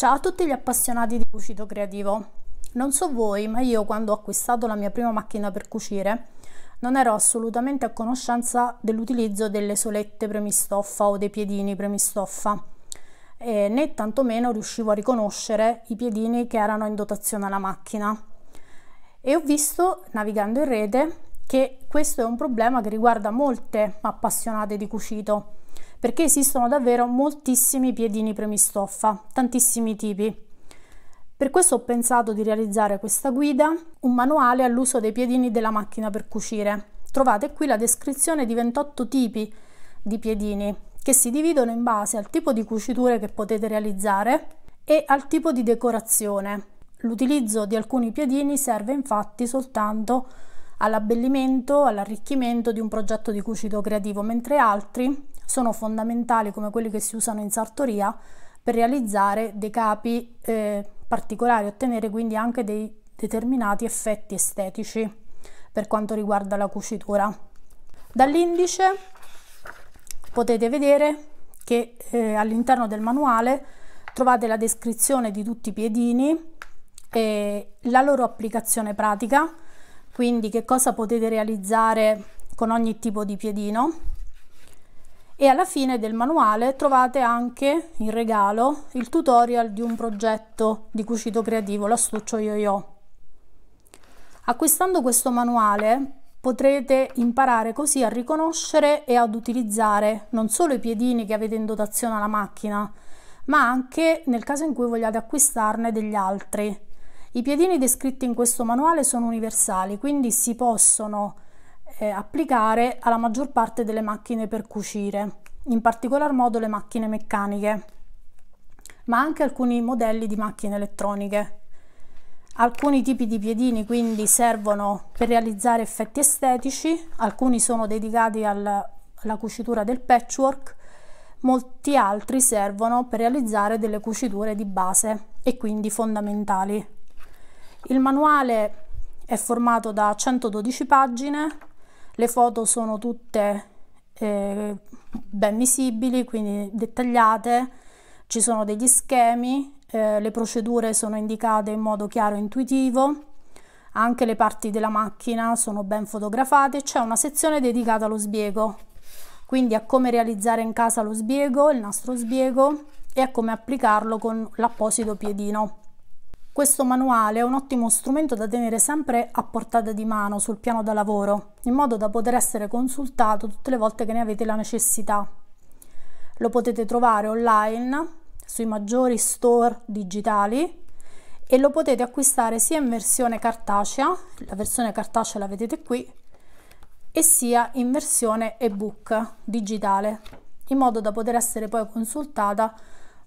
Ciao a tutti gli appassionati di cucito creativo. Non so voi, ma io quando ho acquistato la mia prima macchina per cucire non ero assolutamente a conoscenza dell'utilizzo delle solette premistoffa o dei piedini premistoffa, e né tantomeno riuscivo a riconoscere i piedini che erano in dotazione alla macchina. E ho visto, navigando in rete, che questo è un problema che riguarda molte appassionate di cucito, perché esistono davvero moltissimi piedini premistoffa, tantissimi tipi. Per questo ho pensato di realizzare questa guida, un manuale all'uso dei piedini della macchina per cucire. Trovate qui la descrizione di 28 tipi di piedini che si dividono in base al tipo di cuciture che potete realizzare e al tipo di decorazione. L'utilizzo di alcuni piedini serve infatti soltanto all'abbellimento, all'arricchimento di un progetto di cucito creativo, mentre altri sono fondamentali come quelli che si usano in sartoria per realizzare dei capi eh, particolari, ottenere quindi anche dei determinati effetti estetici per quanto riguarda la cucitura. Dall'indice potete vedere che eh, all'interno del manuale trovate la descrizione di tutti i piedini e la loro applicazione pratica quindi che cosa potete realizzare con ogni tipo di piedino e alla fine del manuale trovate anche in regalo il tutorial di un progetto di cucito creativo, l'astuccio yo-yo. Acquistando questo manuale potrete imparare così a riconoscere e ad utilizzare non solo i piedini che avete in dotazione alla macchina, ma anche nel caso in cui vogliate acquistarne degli altri i piedini descritti in questo manuale sono universali, quindi si possono eh, applicare alla maggior parte delle macchine per cucire, in particolar modo le macchine meccaniche, ma anche alcuni modelli di macchine elettroniche. Alcuni tipi di piedini quindi servono per realizzare effetti estetici, alcuni sono dedicati al, alla cucitura del patchwork, molti altri servono per realizzare delle cuciture di base e quindi fondamentali. Il manuale è formato da 112 pagine, le foto sono tutte eh, ben visibili, quindi dettagliate, ci sono degli schemi, eh, le procedure sono indicate in modo chiaro e intuitivo, anche le parti della macchina sono ben fotografate, c'è una sezione dedicata allo sbiego, quindi a come realizzare in casa lo sbiego, il nastro sbiego e a come applicarlo con l'apposito piedino. Questo manuale è un ottimo strumento da tenere sempre a portata di mano sul piano da lavoro, in modo da poter essere consultato tutte le volte che ne avete la necessità. Lo potete trovare online sui maggiori store digitali e lo potete acquistare sia in versione cartacea, la versione cartacea la vedete qui, e sia in versione ebook digitale, in modo da poter essere poi consultata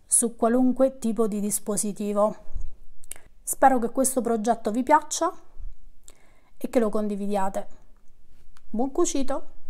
su qualunque tipo di dispositivo. Spero che questo progetto vi piaccia e che lo condividiate. Buon cucito!